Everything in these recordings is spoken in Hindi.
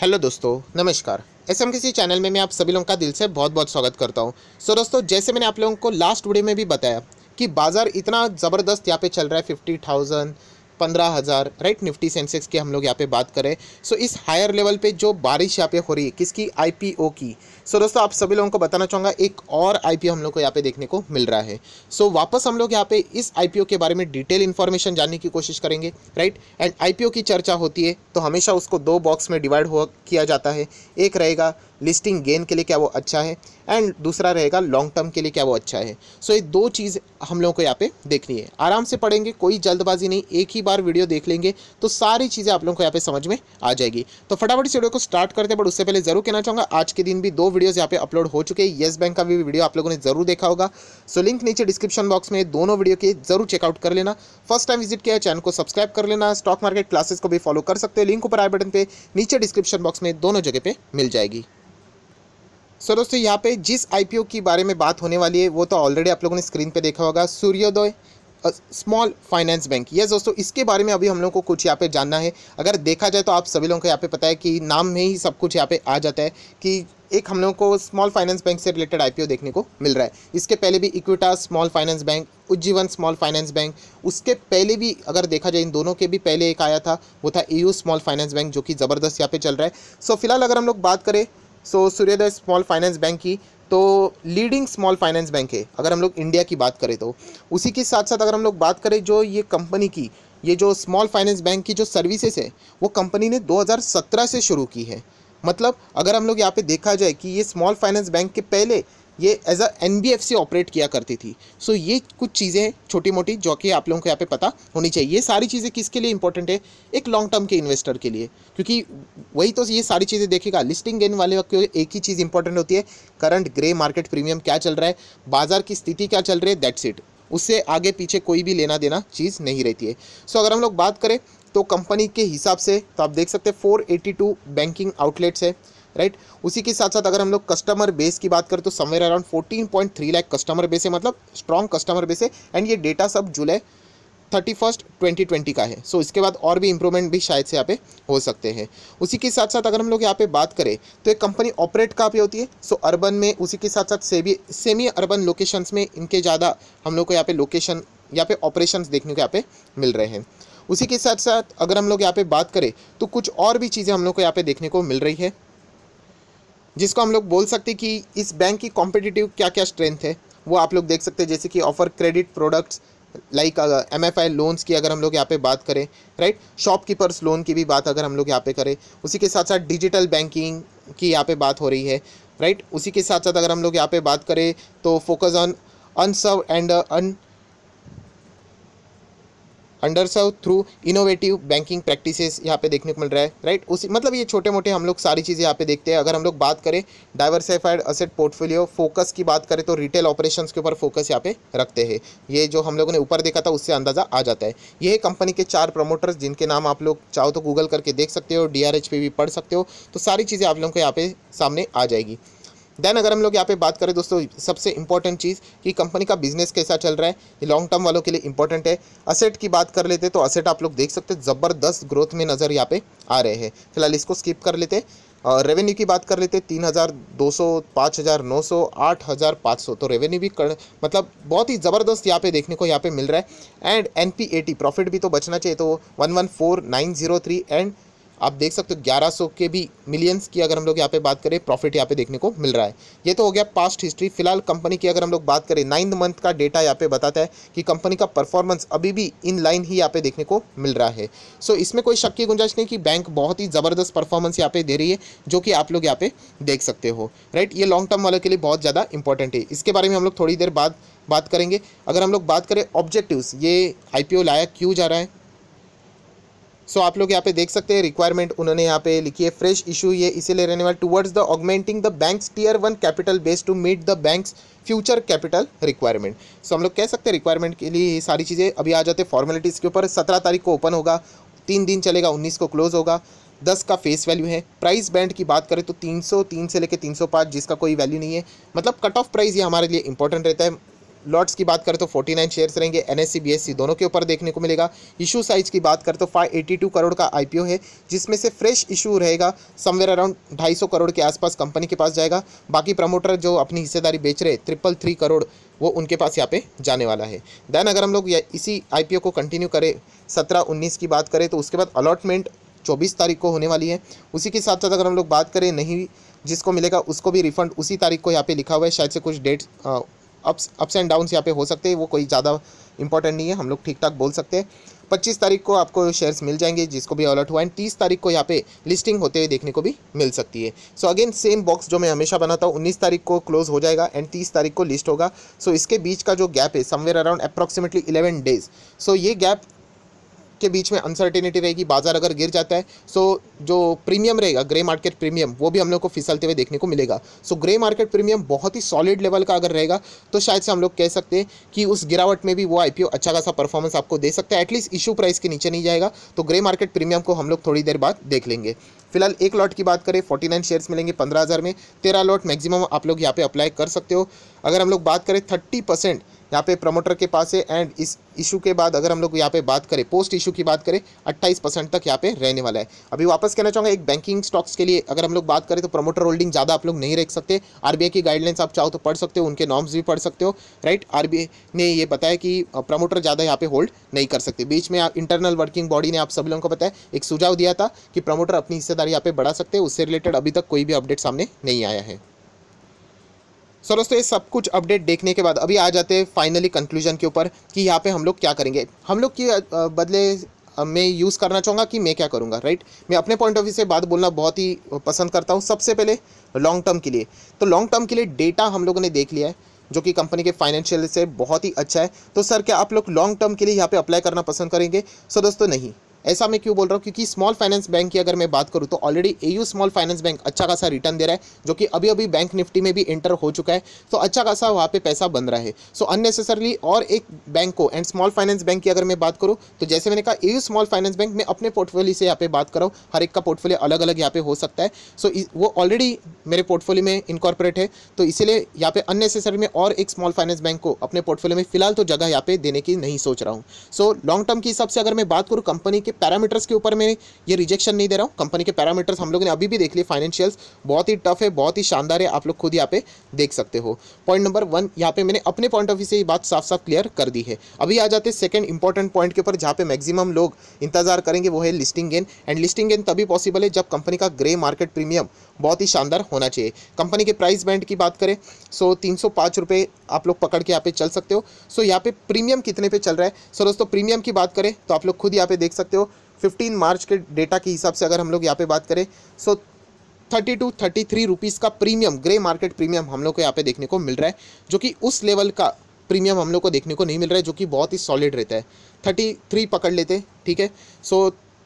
हेलो दोस्तों नमस्कार एस एम किसी चैनल में मैं आप सभी लोगों का दिल से बहुत बहुत स्वागत करता हूं सो so, दोस्तों जैसे मैंने आप लोगों को लास्ट वीडियो में भी बताया कि बाज़ार इतना ज़बरदस्त यहाँ पे चल रहा है फिफ्टी थाउजेंड पंद्रह हज़ार राइट निफ्टी सेंसेक्स की हम लोग यहाँ पे बात करें सो इस हायर लेवल पे जो बारिश यहाँ पे हो रही है किसकी आईपीओ की सो दोस्तों आप सभी लोगों को बताना चाहूँगा एक और आईपीओ हम लोग को यहाँ पे देखने को मिल रहा है सो so, वापस हम लोग यहाँ पे इस आईपीओ के बारे में डिटेल इन्फॉर्मेशन जानने की कोशिश करेंगे राइट एंड आई की चर्चा होती है तो हमेशा उसको दो बॉक्स में डिवाइड हो किया जाता है एक रहेगा लिस्टिंग गेन के लिए क्या वो अच्छा है एंड दूसरा रहेगा लॉन्ग टर्म के लिए क्या वो अच्छा है सो so, ये दो चीज़ हम लोगों को यहाँ पे देखनी है आराम से पढ़ेंगे कोई जल्दबाजी नहीं एक ही बार वीडियो देख लेंगे तो सारी चीज़ें आप लोगों को यहाँ पे समझ में आ जाएगी तो फटाफट इस वीडियो को स्टार्ट करते हैं बट उससे पहले जरूर कहना चाहूँगा आज के दिन भी दो वीडियोज़ यहाँ पे अपलोड हो चुके हैं येस बैंक का भी वीडियो आप लोगों ने जरूर देखा होगा सो लिंक नीचे डिस्क्रिप्शन बॉक्स में दोनों वीडियो के जरूर चेकआउट कर लेना फर्स्ट टाइम विजिट किया चैनल को सब्सक्राइब कर लेना स्टॉक मार्केट क्लासेस को भी फॉलो कर सकते हो लिंक ऊपर आई बटन पर नीचे डिस्क्रिप्शन बॉक्स में दोनों जगह पर मिल जाएगी सो दोस्तों यहाँ पे जिस आईपीओ के बारे में बात होने वाली है वो तो ऑलरेडी आप लोगों ने स्क्रीन पे देखा होगा सूर्योदय स्मॉल फाइनेंस बैंक यस दोस्तों इसके बारे में अभी हम लोग को कुछ यहाँ पे जानना है अगर देखा जाए तो आप सभी लोगों को यहाँ पे पता है कि नाम में ही सब कुछ यहाँ पे आ जाता है कि एक हम लोगों को स्मॉल फाइनेंस बैंक से रिलेटेड आईपीओ देखने को मिल रहा है इसके पहले भी Equitas small finance bank Ujjivan small finance bank उसके पहले भी अगर देखा जाए इन दोनों के भी पहले एक आया था वो था एयू स्मॉल फाइनेंस बैंक जो कि ज़बरदस्त यहाँ पे चल रहा है सो फिलहाल अगर हम लोग बात करें सो सूर्योदय स्मॉल फाइनेंस बैंक की तो लीडिंग स्मॉल फाइनेंस बैंक है अगर हम लोग इंडिया की बात करें तो उसी के साथ साथ अगर हम लोग बात करें जो ये कंपनी की ये जो स्मॉल फाइनेंस बैंक की जो सर्विसेज है वो कंपनी ने 2017 से शुरू की है मतलब अगर हम लोग यहाँ पे देखा जाए कि ये स्मॉल फाइनेंस बैंक के पहले ये एज अ एन ऑपरेट किया करती थी सो so, ये कुछ चीज़ें हैं छोटी मोटी जो कि आप लोगों को यहाँ पे पता होनी चाहिए ये सारी चीज़ें किसके लिए इंपॉर्टेंट है एक लॉन्ग टर्म के इन्वेस्टर के लिए क्योंकि वही तो ये सारी चीज़ें देखेगा लिस्टिंग गेन वाले वक्त एक ही चीज़ इंपॉर्टेंट होती है करंट ग्रे मार्केट प्रीमियम क्या चल रहा है बाजार की स्थिति क्या चल रही है दैट्स इट उससे आगे पीछे कोई भी लेना देना चीज़ नहीं रहती है सो so, अगर हम लोग बात करें तो कंपनी के हिसाब से तो आप देख सकते हैं फोर बैंकिंग आउटलेट्स है राइट उसी के साथ साथ अगर हम लोग कस्टमर बेस की बात करें तो somewhere around 14.3 point three lakh customer base है मतलब स्ट्रॉन्ग कस्टमर बेस है एंड ये डेटा सब July thirty first twenty twenty का है सो so, इसके बाद और भी इंप्रूवमेंट भी शायद से यहाँ पे हो सकते हैं उसी के साथ साथ अगर हम लोग यहाँ पे बात करें तो एक कंपनी ऑपरेट कहाँ पे होती है सो so, अर्बन में उसी के साथ साथ सेमी सेमी अर्बन लोकेशंस में इनके ज़्यादा हम लोग को यहाँ पे लोकेशन यहाँ पे ऑपरेशंस देखने को यहाँ पे मिल रहे हैं उसी के साथ साथ अगर हम लोग यहाँ पे बात करें तो कुछ और भी चीज़ें हम लोग को यहाँ पे देखने को मिल रही है जिसको हम लोग बोल सकते कि इस बैंक की कॉम्पिटिटिव क्या क्या स्ट्रेंथ है वो आप लोग देख सकते हैं जैसे कि offer credit products like M F I loans की अगर हम लोग यहाँ पे बात करें राइट शॉपकीपर्स लोन की भी बात अगर हम लोग यहाँ पे करें उसी के साथ साथ डिजिटल बैंकिंग की यहाँ पे बात हो रही है राइट उसी के साथ साथ अगर हम लोग यहाँ पे बात करें तो focus on unserved and un under through innovative banking practices यहाँ पे देखने को मिल रहा है राइट उसी मतलब ये छोटे मोटे हम लोग सारी चीज़ें यहाँ पे देखते हैं अगर हम लोग बात करें डाइवर्सिफाइड असेट पोर्टफोलियो फोकस की बात करें तो रिटेल ऑपरेशन के ऊपर फोकस यहाँ पे रखते हैं ये जो हम लोगों ने ऊपर देखा था उससे अंदाज़ा आ जाता है ये कंपनी के चार प्रमोटर्स जिनके नाम आप लोग चाहो तो गूगल करके देख सकते हो डी भी पढ़ सकते हो तो सारी चीज़ें आप लोगों को यहाँ पे सामने आ जाएगी देन अगर हम लोग यहाँ पे बात करें दोस्तों सबसे इंपॉर्टेंट चीज़ कि कंपनी का बिजनेस कैसा चल रहा है ये लॉन्ग टर्म वालों के लिए इंपॉर्टेंट है असेट की बात कर लेते तो असेट आप लोग देख सकते हैं ज़बरदस्त ग्रोथ में नज़र यहाँ पे आ रहे हैं फिलहाल इसको स्किप कर लेते और रेवेन्यू की बात कर लेते तीन हज़ार दो सौ पाँच हज़ार नौ सौ आठ हज़ार पाँच सौ तो रेवेन्यू भी कर मतलब बहुत ही ज़बरदस्त यहाँ पे देखने को यहाँ पे मिल रहा है एंड एन पी प्रॉफिट भी तो बचना चाहिए तो one one four nine zero three and आप देख सकते हो 1100 के भी मिलियंस की अगर हम लोग यहाँ पे बात करें प्रॉफिट यहाँ पे देखने को मिल रहा है ये तो हो गया पास्ट हिस्ट्री फिलहाल कंपनी की अगर हम लोग बात करें नाइन्थ मंथ का डेटा यहाँ पे बताता है कि कंपनी का परफॉर्मेंस अभी भी इन लाइन ही यहाँ पे देखने को मिल रहा है सो so, इसमें कोई शक की गुंजाइश नहीं कि बैंक बहुत ही ज़बरदस्त परफॉर्मेंस यहाँ पे दे रही है जो कि आप लोग यहाँ पे देख सकते हो राइट ये लॉन्ग टर्म वालों के लिए बहुत ज़्यादा इंपॉर्टेंट है इसके बारे में हम लोग थोड़ी देर बाद बात करेंगे अगर हम लोग बात करें ऑब्जेक्टिव्स ये आईपीओ लाया क्यों जा रहा है सो आप लोग यहाँ पे देख सकते हैं रिक्वायरमेंट उन्होंने यहाँ पे लिखी है फ्रेश इशू ये इसीलिए रहने वाला towards the augmenting the bank's tier one capital base to meet the bank's future capital requirement so हम लोग कह सकते हैं रिक्वायरमेंट के लिए ये सारी चीज़ें अभी आ जाते हैं फॉर्मेलिटीज़ के ऊपर सत्रह तारीख को ओपन होगा तीन दिन चलेगा उन्नीस को क्लोज होगा दस का फेस वैल्यू है प्राइस बैंड की बात करें तो तीन सौ तीन से लेकर तीन सौ पाँच जिसका कोई वैल्यू नहीं है मतलब कट ऑफ प्राइस ये हमारे लिए इंपॉर्टेंट रहता है लॉट्स की बात करें तो 49 शेयर्स रहेंगे एस सी दोनों के ऊपर देखने को मिलेगा इशू साइज की बात करें तो 582 करोड़ का आईपीओ है जिसमें से फ्रेश इशू रहेगा समवेयर अराउंड 250 करोड़ के आसपास कंपनी के पास जाएगा बाकी प्रमोटर जो अपनी हिस्सेदारी बेच रहे ट्रिपल थ्री करोड़ वो उनके पास यहाँ पे जाने वाला है दैन अगर हम लोग इसी आई को कंटिन्यू करें सत्रह उन्नीस की बात करें तो उसके बाद अलॉटमेंट चौबीस तारीख को होने वाली है उसी के साथ साथ अगर हम लोग बात करें नहीं जिसको मिलेगा उसको भी रिफंड उसी तारीख को यहाँ पे लिखा हुआ है शायद से कुछ date ups ups and downs यहाँ पे हो सकते हैं वो कोई ज़्यादा इंपॉर्टेंट नहीं है हम लोग ठीक ठाक बोल सकते हैं पच्चीस तारीख को आपको शेयर्स मिल जाएंगे जिसको भी अलर्ट हुआ एंड तीस तारीख को यहाँ पे लिस्टिंग होते हुए देखने को भी मिल सकती है सो अगेन सेम बॉक्स जो मैं हमेशा बनाता हूँ उन्नीस तारीख को क्लोज हो जाएगा एंड तीस तारीख को लिस्ट होगा सो so, इसके बीच का जो गैप है somewhere around approximately eleven days so ये गैप के बीच में अनसर्टेनिटी रहेगी बाजार अगर गिर जाता है सो जो प्रीमियम रहेगा ग्रे मार्केट प्रीमियम वो भी हम लोग को फिसलते हुए देखने को मिलेगा सो ग्रे मार्केट प्रीमियम बहुत ही सॉलिड लेवल का अगर रहेगा तो शायद से हम लोग कह सकते हैं कि उस गिरावट में भी वो आई अच्छा खासा परफॉर्मेंस आपको दे सकता है एटलीस्ट इशू प्राइस के नीचे नहीं जाएगा तो ग्रे मार्केट प्रीमियम को हम लोग थोड़ी देर बाद देख लेंगे फिलहाल एक लॉट की बात करें फोर्टी नाइन शेयर्स मिलेंगे पंद्रह हज़ार में तेरह लॉट मैक्सिमम आप लोग यहाँ पे अप्लाई कर सकते हो अगर हम लोग बात करें थर्टी परसेंट यहाँ पे प्रमोटर के पास है एंड इस इशू के बाद अगर हम लोग यहाँ पे बात करें पोस्ट इशू की बात करें अट्ठाईस परसेंट तक यहाँ पे रहने वाला है अभी वापस कहना चाहूँगा एक बैंकिंग स्टॉक्स के लिए अगर हम लोग बात करें तो प्रमोटर होल्डिंग ज़्यादा आप लोग नहीं रख सकते आर की गाइडलाइंस आप चाहो तो पढ़ सकते हो उनके नॉर्म्स भी पढ़ सकते हो राइट आर ने ये बताया कि प्रमोटर ज़्यादा यहाँ पे होल्ड नहीं कर सकते बीच में इंटरनल वर्किंग बॉडी ने आप सभी लोगों को बताया एक सुझाव दिया था कि प्रमोटर अपनी हिस्सेदारी यहाँ पे बढ़ा सकते हैं उससे रिलेटेड अभी तक कोई भी अपडेट सामने नहीं आया है सो दोस्तों ये सब कुछ अपडेट देखने के बाद अभी आ जाते हैं फाइनली कंक्लूजन के ऊपर कि यहाँ पे हम लोग क्या करेंगे हम लोग के बदले मैं यूज़ करना चाहूँगा कि मैं क्या करूँगा राइट मैं अपने पॉइंट ऑफ व्यू से बात बोलना बहुत ही पसंद करता हूँ सबसे पहले लॉन्ग टर्म के लिए तो लॉन्ग टर्म के लिए डेटा हम लोगों ने देख लिया है जो कि कंपनी के फाइनेंशियल से बहुत ही अच्छा है तो सर क्या आप लोग लॉन्ग टर्म के लिए यहाँ पे अप्लाई करना पसंद करेंगे सो दोस्तों नहीं ऐसा मैं क्यों बोल रहा हूँ क्योंकि स्मॉल फाइनेंस बैंक की अगर मैं बात करूँ तो already a small finance bank अच्छा खासा रिटर्न दे रहा है जो कि अभी अभी बैंक निफ्टी में भी एंटर हो चुका है तो अच्छा खासा वहाँ पर पैसा बन रहा है सो so, अननेसेसरली और एक बैंक को एंड स्मॉल फाइनेंस बैंक की अगर मैं बात करूँ तो जैसे मैंने कहा ए स्मॉल फाइनेंस बैंक मैं अपने पोर्टफोलियो से यहाँ पे बात कर रहा हूँ हर एक का पोर्टफोलियो अलग अलग यहाँ पे हो सकता है सो so, वो ऑलरेडी मेरे पोर्टफोलियो में इनकॉर्पोरेट है तो इसीलिए यहाँ पे अननेसेसरी में और एक स्मॉल फाइनेंस बैंक को अपने पोर्टफोलियो में फिलहाल तो जगह यहाँ पे देने की नहीं सोच रहा हूँ सो लॉन्ग टर्म के हिसाब से अगर मैं बात करूँ कंपनी के पैरामीटर्स के ऊपर मैं ये रिजेक्शन नहीं दे रहा हूँ कंपनी के पैरामीटर्स हम लोग ने अभी भी देख लिए फाइनेंशियल्स बहुत ही टफ है बहुत ही शानदार है आप लोग खुद यहाँ पे देख सकते हो पॉइंट नंबर वन यहाँ पे मैंने अपने पॉइंट ऑफ व्यू से ये बात साफ साफ क्लियर कर दी है अभी आ जाते सेकंड इंपॉर्टेंट पॉइंट के ऊपर जहाँ पे मैक्सिमम लोग इंतजार करेंगे वो है listing gain and listing gain तभी पॉसिबल है जब कंपनी का ग्रे मार्केट प्रीमियम बहुत ही शानदार होना चाहिए कंपनी के प्राइस बैंड की बात करें सो तीन सौ आप लोग पकड़ के यहाँ पे चल सकते हो सो यहाँ पे प्रीमियम कितने पे चल रहा है सो दोस्तों प्रीमियम की बात करें तो आप लोग खुद यहाँ पे देख सकते हो फिफ्टीन मार्च के डेटा के हिसाब से अगर हम लोग यहाँ पे बात करें so thirty two thirty three rupees का प्रीमियम ग्रे मार्केट प्रीमियम हम लोग को यहाँ पे देखने को मिल रहा है जो कि उस लेवल का प्रीमियम हम लोग को देखने को नहीं मिल रहा है जो कि बहुत ही सॉलिड रहता है थर्टी थ्री पकड़ लेते ठीक है सो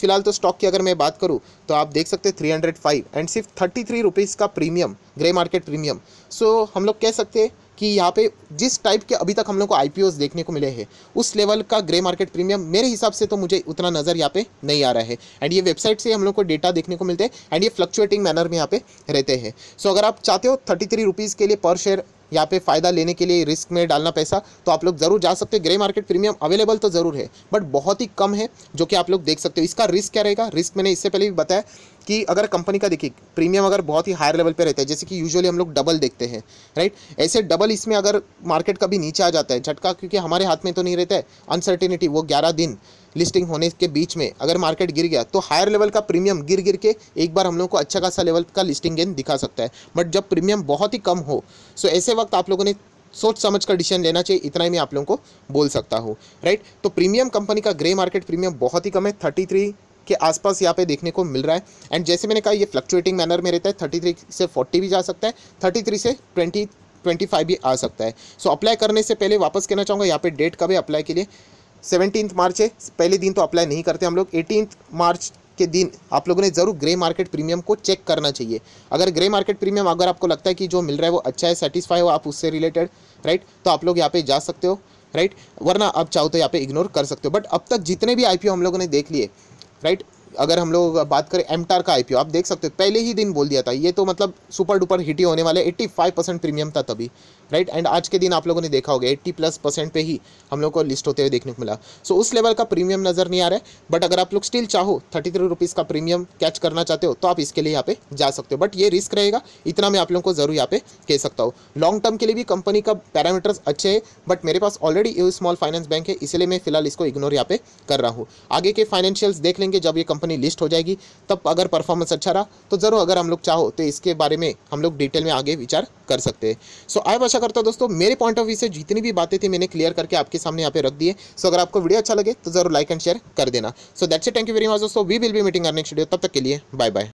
फिलहाल तो स्टॉक की अगर मैं बात करूँ तो आप देख सकते हैं थ्री हंड्रेड फाइव एंड सिर्फ थर्टी थ्री रुपीज़ का premium grey market premium so हम लोग कह सकते हैं कि यहाँ पे जिस टाइप के अभी तक हम लोग को आई देखने को मिले हैं उस लेवल का ग्रे मार्केट प्रीमियम मेरे हिसाब से तो मुझे उतना नज़र यहाँ पे नहीं आ रहा है एंड ये वेबसाइट से हम लोग को डेटा देखने को मिलते हैं एंड ये फ्लक्चुएटिंग मैनर में यहाँ पे रहते हैं सो so, अगर आप चाहते हो थर्टी थ्री रुपीज़ के लिए पर शेयर यहाँ पे फ़ायदा लेने के लिए रिस्क में डालना पैसा तो आप लोग ज़रूर जा सकते हो ग्रे मार्केट प्रीमियम अवेलेबल तो ज़रूर है बट बहुत ही कम है जो कि आप लोग देख सकते हो इसका रिस्क क्या रहेगा रिस्क मैंने इससे पहले भी बताया कि अगर कंपनी का देखिए प्रीमियम अगर बहुत ही हायर लेवल पे रहता है जैसे कि यूजुअली हम लोग डबल देखते हैं राइट ऐसे डबल इसमें अगर मार्केट कभी नीचे आ जाता है झटका क्योंकि हमारे हाथ में तो नहीं रहता है अनसर्टिनिटी वो ग्यारह दिन लिस्टिंग होने के बीच में अगर मार्केट गिर गया तो हायर लेवल का प्रीमियम गिर गिर के एक बार हम लोग को अच्छा खासा लेवल का लिस्टिंग गेन दिखा सकता है बट जब प्रीमियम बहुत ही कम हो सो ऐसे वक्त आप लोगों ने सोच समझ कर डिसीजन लेना चाहिए इतना ही मैं आप लोगों को बोल सकता हूँ राइट तो प्रीमियम कंपनी का ग्रे मार्केट प्रीमियम बहुत ही कम है थर्टी थ्री के आसपास यहाँ पे देखने को मिल रहा है एंड जैसे मैंने कहा ये फ्लक्चुएटिंग मैनर में रहता है थर्टी थ्री से फोर्टी भी जा सकता है थर्टी थ्री से ट्वेंटी ट्वेंटी फाइव भी आ सकता है सो so, अप्लाई करने से पहले वापस कहना चाहूँगा यहाँ पे डेट कब है अप्लाई के लिए सेवनटीन मार्च है पहले दिन तो अप्लाई नहीं करते हम लोग एटीन मार्च के दिन आप लोगों ने ज़रूर ग्रे मार्केट प्रीमियम को चेक करना चाहिए अगर ग्रे मार्केट प्रीमियम अगर आपको लगता है कि जो मिल रहा है वो अच्छा है सेटिस्फाई हो आप उससे रिलेटेड राइट तो आप लोग यहाँ पे जा सकते हो राइट वरना आप चाहो तो यहाँ पे इग्नोर कर सकते हो बट अब तक जितने भी आईपीओ हम लोगों ने देख लिए राइट अगर हम लोग बात करें एमटार का आईपीओ आप देख सकते हो पहले ही दिन बोल दिया था ये तो मतलब सुपर डुपर हिट ही होने वाले 85 परसेंट प्रीमियम था तभी राइट एंड आज के दिन आप लोगों ने देखा होगा एट्टी प्लस परसेंट पे ही हम लोग को लिस्ट होते हुए देखने को मिला सो so, उस लेवल का प्रीमियम नज़र नहीं आ रहा है बट अगर आप लोग स्टिल चाहो थर्टी थ्री रुपीज़ का प्रीमियम कैच करना चाहते हो तो आप इसके लिए यहाँ पे जा सकते हो बट ये रिस्क रहेगा इतना मैं आप लोगों को ज़रूर यहाँ पे कह सकता हूँ लॉन्ग टर्म के लिए भी कंपनी का पैरामीटर्स अच्छे है बट मेरे पास already AU small finance bank है इसलिए मैं फिलहाल इसको इग्नोर यहाँ पे कर रहा हूँ आगे के फाइनेंशियल्स देख लेंगे जब ये कंपनी लिस्ट हो जाएगी तब अगर परफॉर्मेंस अच्छा रहा तो ज़रूर अगर हम लोग चाहो तो इसके बारे में हम लोग डिटेल में आगे विचार कर सकते हैं सो आई बस आशा करता हूँ दोस्तों मेरे पॉइंट ऑफ व्यू से जितनी भी बातें थी मैंने क्लियर करके आपके सामने यहाँ पे रख दिए सो अगर आपको वीडियो अच्छा लगे तो जरूर लाइक एंड शेयर कर देना so that's it thank you very much दोस्तों we will be meeting next video तब तक के लिए बाय बाय